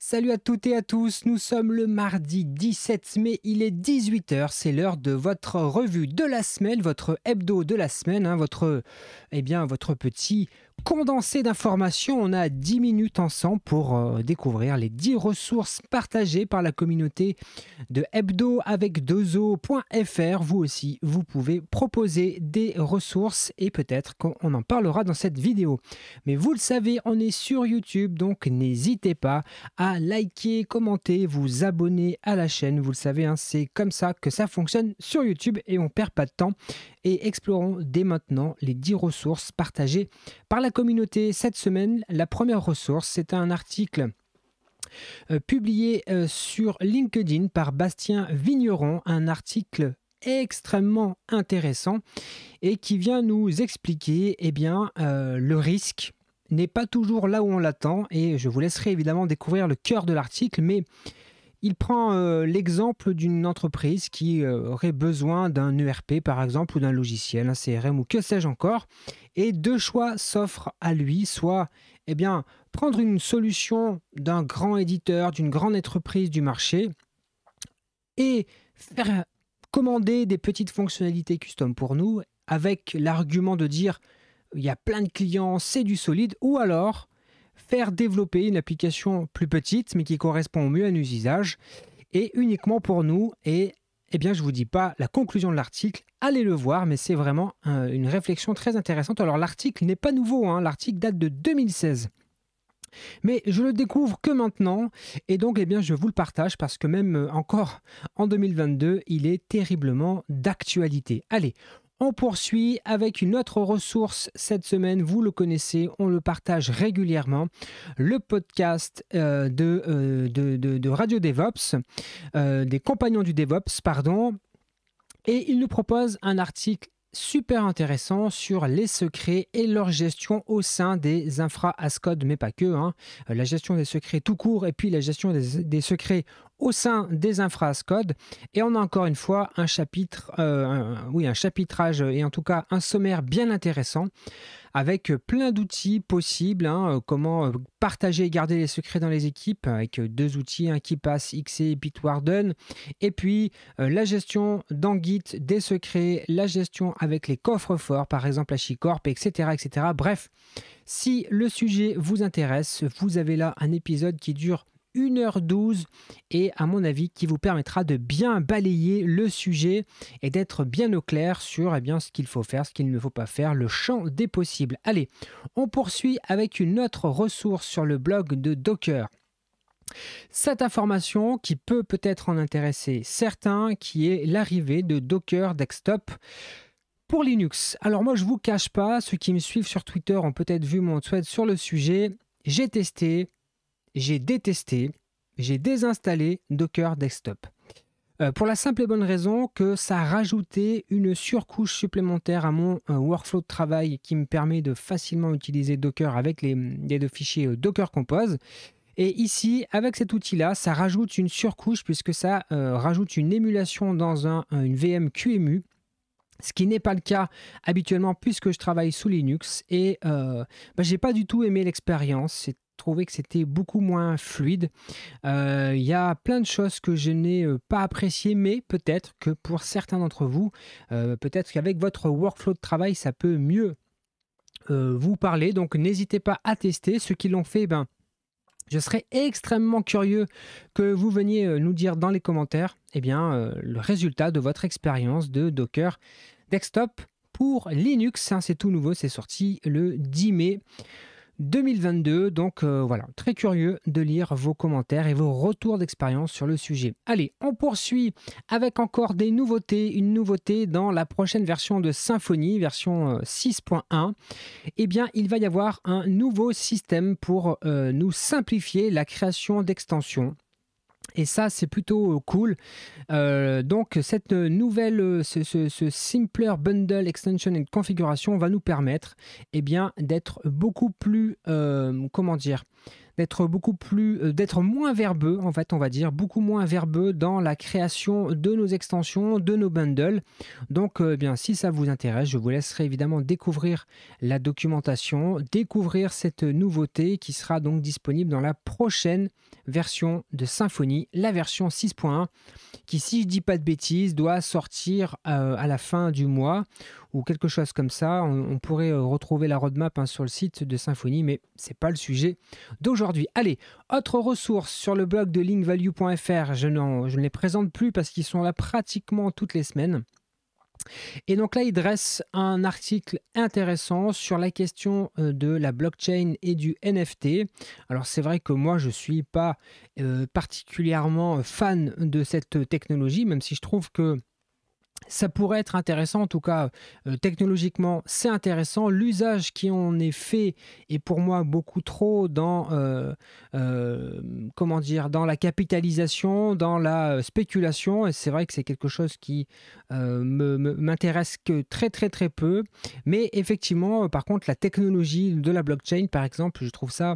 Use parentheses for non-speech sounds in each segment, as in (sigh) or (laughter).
Salut à toutes et à tous, nous sommes le mardi 17 mai, il est 18h, c'est l'heure de votre revue de la semaine, votre hebdo de la semaine, hein, votre, eh bien, votre petit condensé d'informations, on a 10 minutes ensemble pour euh, découvrir les 10 ressources partagées par la communauté de hebdo avec dozo.fr. Vous aussi, vous pouvez proposer des ressources et peut-être qu'on en parlera dans cette vidéo. Mais vous le savez, on est sur YouTube, donc n'hésitez pas à liker, commenter, vous abonner à la chaîne. Vous le savez, hein, c'est comme ça que ça fonctionne sur YouTube et on perd pas de temps et explorons dès maintenant les 10 ressources partagées par la communauté cette semaine. La première ressource, c'est un article euh, publié euh, sur LinkedIn par Bastien Vigneron, un article extrêmement intéressant et qui vient nous expliquer eh bien, euh, le risque n'est pas toujours là où on l'attend et je vous laisserai évidemment découvrir le cœur de l'article mais il prend euh, l'exemple d'une entreprise qui euh, aurait besoin d'un ERP par exemple ou d'un logiciel, un CRM ou que sais-je encore. Et deux choix s'offrent à lui, soit eh bien, prendre une solution d'un grand éditeur, d'une grande entreprise du marché et faire commander des petites fonctionnalités custom pour nous avec l'argument de dire il y a plein de clients, c'est du solide, ou alors faire développer une application plus petite, mais qui correspond au mieux à nos usages, et uniquement pour nous. Et eh bien, je ne vous dis pas la conclusion de l'article, allez le voir, mais c'est vraiment une réflexion très intéressante. Alors, l'article n'est pas nouveau, hein, l'article date de 2016. Mais je le découvre que maintenant et donc eh bien je vous le partage parce que même euh, encore en 2022, il est terriblement d'actualité. Allez, on poursuit avec une autre ressource cette semaine, vous le connaissez, on le partage régulièrement, le podcast euh, euh, de, de, Radio DevOps, euh, des compagnons du DevOps, pardon, et il nous propose un article super intéressant sur les secrets et leur gestion au sein des infra Ascodes, code, mais pas que. Hein. La gestion des secrets tout court et puis la gestion des, des secrets au sein des infrascodes. Et on a encore une fois un chapitre, euh, oui, un chapitrage et en tout cas un sommaire bien intéressant avec plein d'outils possibles. Hein, euh, comment euh, partager et garder les secrets dans les équipes avec deux outils, un hein, qui passe XC et Bitwarden. Et puis la gestion dans Git des secrets, la gestion avec les coffres forts, par exemple HashiCorp, etc., etc. Bref, si le sujet vous intéresse, vous avez là un épisode qui dure 1h12 et à mon avis qui vous permettra de bien balayer le sujet et d'être bien au clair sur eh bien, ce qu'il faut faire, ce qu'il ne faut pas faire, le champ des possibles. Allez, on poursuit avec une autre ressource sur le blog de Docker. Cette information qui peut peut-être en intéresser certains, qui est l'arrivée de Docker Desktop pour Linux. Alors moi je vous cache pas, ceux qui me suivent sur Twitter ont peut-être vu mon tweet sur le sujet. J'ai testé, j'ai détesté, j'ai désinstallé Docker Desktop. Euh, pour la simple et bonne raison que ça rajoutait une surcouche supplémentaire à mon euh, workflow de travail qui me permet de facilement utiliser Docker avec les, deux fichiers euh, Docker Compose. Et ici, avec cet outil-là, ça rajoute une surcouche puisque ça rajoute une émulation dans une VM QEMU, ce qui n'est pas le cas habituellement puisque je travaille sous Linux. Et bah, j'ai pas du tout aimé l'expérience. C'est trouvé que c'était beaucoup moins fluide. Il euh, y a plein de choses que je n'ai euh, pas appréciées, mais peut-être que pour certains d'entre vous, euh, peut-être qu'avec votre workflow de travail, ça peut mieux vous parler. Donc n'hésitez pas à tester. Ceux qui l'ont fait, ben, je serais extrêmement curieux que vous veniez nous dire dans les commentaires eh bien, le résultat de votre expérience de Docker Desktop pour Linux. Hein, c'est tout nouveau, c'est sorti le 10 mai. 2022. Donc euh, voilà, très curieux de lire vos commentaires et vos retours d'expérience sur le sujet. Allez, on poursuit avec encore des nouveautés. Une nouveauté dans la prochaine version de Symfony, version 6.1. Euh, eh bien, il va y avoir un nouveau système pour euh, nous simplifier la création d'extensions et ça, c'est plutôt euh, cool. Euh, donc, cette nouvelle, euh, ce, Simpler Bundle Extension et Configuration va nous permettre eh bien, d'être beaucoup plus, comment dire, d'être beaucoup plus, euh, d'être moins verbeux, en fait, on va dire, beaucoup moins verbeux dans la création de nos extensions, de nos bundles. Donc, euh, eh bien, si ça vous intéresse, je vous laisserai évidemment découvrir la documentation, découvrir cette nouveauté qui sera donc disponible dans la prochaine version de Symfony, la version 6.1, qui, si je dis pas de bêtises, doit sortir euh, à la fin du mois ou quelque chose comme ça. On, pourrait euh, retrouver la roadmap hein, sur le site de Symfony, mais c'est pas le sujet d'aujourd'hui. Allez, autre ressource sur le blog de linkvalue.fr. Je, je ne les présente plus parce qu'ils sont là pratiquement toutes les semaines. Et donc là, il dresse un article intéressant sur la question euh, de la blockchain et du NFT. Alors c'est vrai que moi, je ne suis pas euh, particulièrement fan de cette technologie, même si je trouve que ça pourrait être intéressant, en tout cas euh, technologiquement, c'est intéressant. L'usage qui en est fait est pour moi beaucoup trop dans, euh, euh, comment dire, dans la capitalisation, dans la spéculation. Et c'est vrai que c'est quelque chose qui m'intéresse que très très très peu. Mais effectivement, par contre, la technologie de la blockchain, par exemple, je trouve ça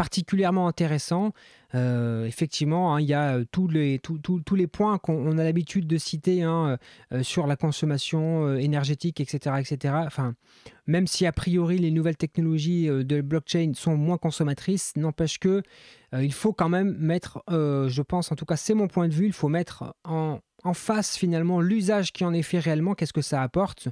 particulièrement intéressant. Euh, effectivement, hein, il y a euh, tous les, tous les points qu'on a l'habitude de citer hein, euh, sur la consommation énergétique, etc., etc. Enfin, même si a priori les nouvelles technologies de blockchain sont moins consommatrices, n'empêche que il faut quand même mettre, je pense, en tout cas c'est mon point de vue, il faut mettre en en face finalement l'usage qui en est fait réellement, qu'est-ce que ça apporte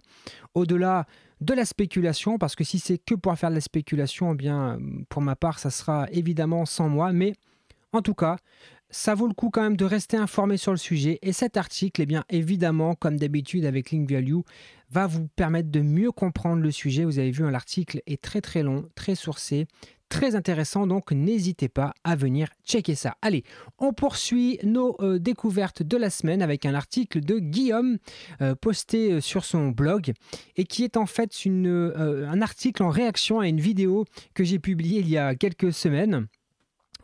au-delà de la spéculation, parce que si c'est que pour faire de la spéculation, eh bien pour ma part ça sera évidemment sans moi, mais en tout cas ça vaut le coup quand même de rester informé sur le sujet et cet article, est eh bien évidemment comme d'habitude avec Link Value, va vous permettre de mieux comprendre le sujet. Vous avez vu, hein, l'article est très très long, très sourcé, Très intéressant, donc n'hésitez pas à venir checker ça. Allez, on poursuit nos euh, découvertes de la semaine avec un article de Guillaume euh, posté euh, sur son blog et qui est en fait un article en réaction à une vidéo que j'ai publiée il y a quelques semaines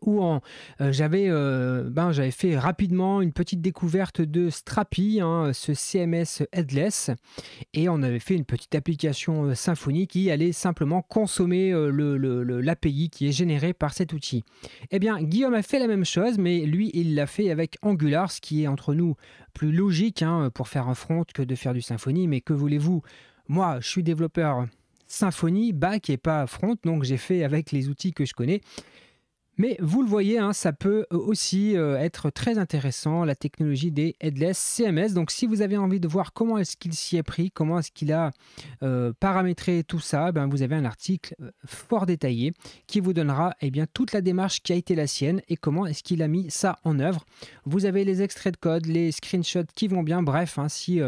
où en, euh, j'avais, euh, ben, j'avais fait rapidement une petite découverte de Strapi, hein, ce CMS headless, et on avait fait une petite application euh, Symfony qui allait simplement consommer le, l'API qui est généré par cet outil. Eh bien, Guillaume a fait la même chose, mais lui, il l'a fait avec Angular, ce qui est entre nous plus logique hein, pour faire un front que de faire du Symfony, mais que voulez-vous Moi, je suis développeur Symfony, back et pas front, donc j'ai fait avec les outils que je connais. Mais vous le voyez, hein, ça peut euh, aussi euh, être très intéressant, la technologie des headless CMS. Donc si vous avez envie de voir comment est-ce qu'il s'y est pris, comment est-ce qu'il a euh, paramétré tout ça, eh ben, vous avez un article fort détaillé qui vous donnera eh bien, toute la démarche qui a été la sienne et comment est-ce qu'il a mis ça en œuvre. Vous avez les extraits de code, les screenshots qui vont bien, bref, hein, si...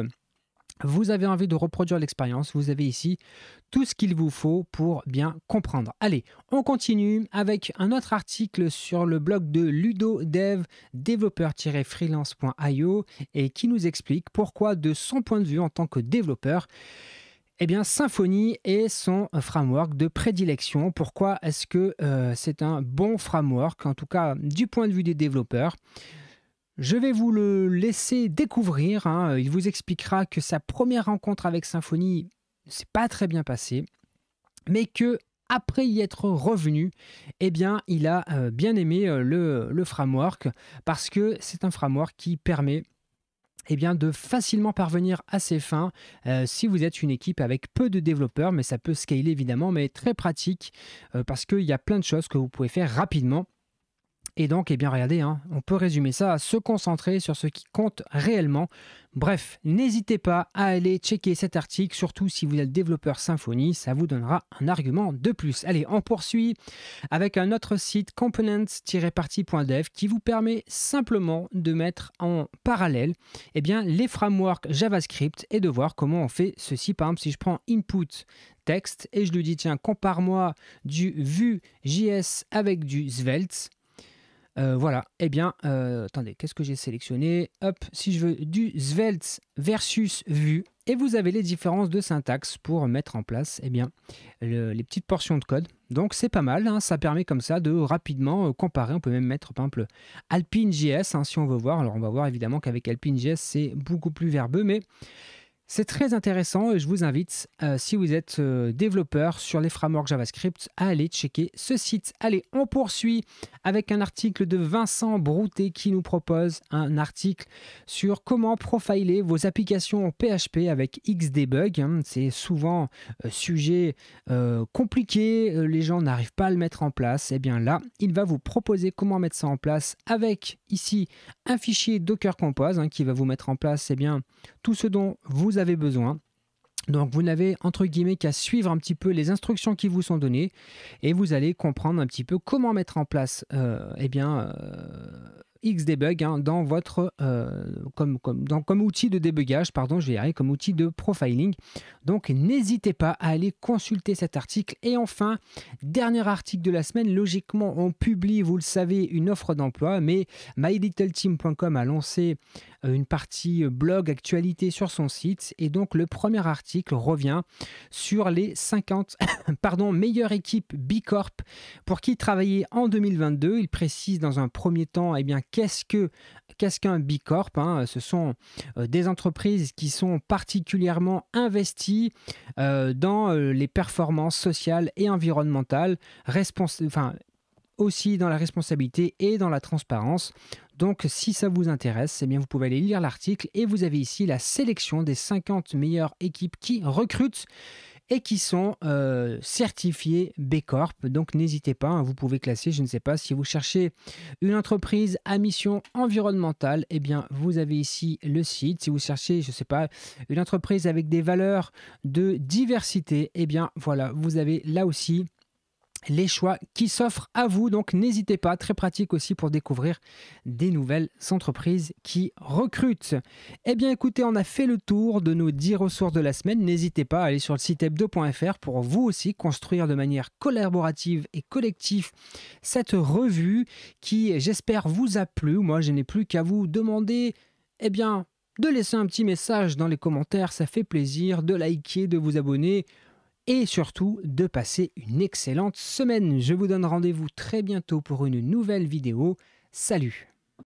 Vous avez envie de reproduire l'expérience, vous avez ici tout ce qu'il vous faut pour bien comprendre. Allez, on continue avec un autre article sur le blog de LudoDev, développeur-freelance.io, et qui nous explique pourquoi, de son point de vue en tant que développeur, eh bien, Symfony est son framework de prédilection. Pourquoi est-ce que euh, c'est un bon framework, en tout cas du point de vue des développeurs je vais vous le laisser découvrir. Hein. Euh, il vous expliquera que sa première rencontre avec Symfony ne s'est pas très bien passée, mais que après y être revenu, eh bien, il a euh, bien aimé euh, le, framework parce que c'est un framework qui permet eh bien, de facilement parvenir à ses fins si vous êtes une équipe avec peu de développeurs, mais ça peut scaler évidemment, mais très pratique parce qu'il y a plein de choses que vous pouvez faire rapidement et donc, eh bien, regardez, hein, on peut résumer ça à se concentrer sur ce qui compte réellement. Bref, n'hésitez pas à aller checker cet article, surtout si vous êtes développeur Symfony, ça vous donnera un argument de plus. Allez, on poursuit avec un autre site, components-party.dev, qui vous permet simplement de mettre en parallèle eh bien, les frameworks JavaScript et de voir comment on fait ceci. Par exemple, si je prends input texte et je lui dis, tiens, compare-moi du Vue.js avec du Svelte, euh, voilà, eh bien, euh, attendez, qu'est-ce que j'ai sélectionné Hop, si je veux du Svelte versus Vue, et vous avez les différences de syntaxe pour mettre en place eh bien, les petites portions de code. Donc c'est pas mal, hein. ça permet comme ça de rapidement euh, comparer. On peut même mettre par exemple AlpineJS hein, si on veut voir. Alors on va voir évidemment qu'avec AlpineJS c'est beaucoup plus verbeux, mais c'est très intéressant et je vous invite, euh, si vous êtes euh, développeur sur les frameworks JavaScript, à aller checker ce site. Allez, on poursuit avec un article de Vincent Broutet qui nous propose un article sur comment profiler vos applications PHP avec Xdebug. Hein. C'est souvent un euh, sujet compliqué, les gens n'arrivent pas à le mettre en place. Et eh bien là, il va vous proposer comment mettre ça en place avec ici un fichier Docker Compose hein, qui va vous mettre en place et eh bien, tout ce dont vous avez besoin. Donc vous n'avez entre guillemets qu'à suivre un petit peu les instructions qui vous sont données et vous allez comprendre un petit peu comment mettre en place et euh, eh bien, euh, Xdebug hein, dans votre euh, comme, comme, comme outil de débugage, pardon, je vais y comme outil de profiling. Donc n'hésitez pas à aller consulter cet article. Et enfin, dernier article de la semaine, logiquement on publie, vous le savez, une offre d'emploi, mais mylittleteam.com a lancé euh, une partie euh, blog actualité sur son site. Et donc le premier article revient sur les 50 (coughs) pardon, meilleures équipes Bicorp pour qui travailler en 2022. Il précise dans un premier temps eh bien, qu'est-ce, que, qu'est-ce qu'un Bicorp hein Ce sont euh, des entreprises qui sont particulièrement investies dans les performances sociales et environnementales, responsables enfin, aussi dans la responsabilité et dans la transparence. Donc si ça vous intéresse, eh bien vous pouvez aller lire l'article et vous avez ici la sélection des 50 meilleures équipes qui recrutent et qui sont euh, certifiées B Corp. Donc n'hésitez pas, hein, vous pouvez classer, je ne sais pas, si vous cherchez une entreprise à mission environnementale, eh bien vous avez ici le site. Si vous cherchez, je ne sais pas, une entreprise avec des valeurs de diversité, eh bien voilà, vous avez là aussi les choix qui s'offrent à vous. Donc n'hésitez pas, très pratique aussi pour découvrir des nouvelles entreprises qui recrutent. Eh bien écoutez, on a fait le tour de nos 10 ressources de la semaine. N'hésitez pas à aller sur le site hebdo.fr pour vous aussi construire de manière collaborative et collective cette revue qui, j'espère, vous a plu. Moi, je n'ai plus qu'à vous demander, eh bien, de laisser un petit message dans les commentaires, ça fait plaisir, de liker, de vous abonner et surtout de passer une excellente semaine. Je vous donne rendez-vous très bientôt pour une nouvelle vidéo. Salut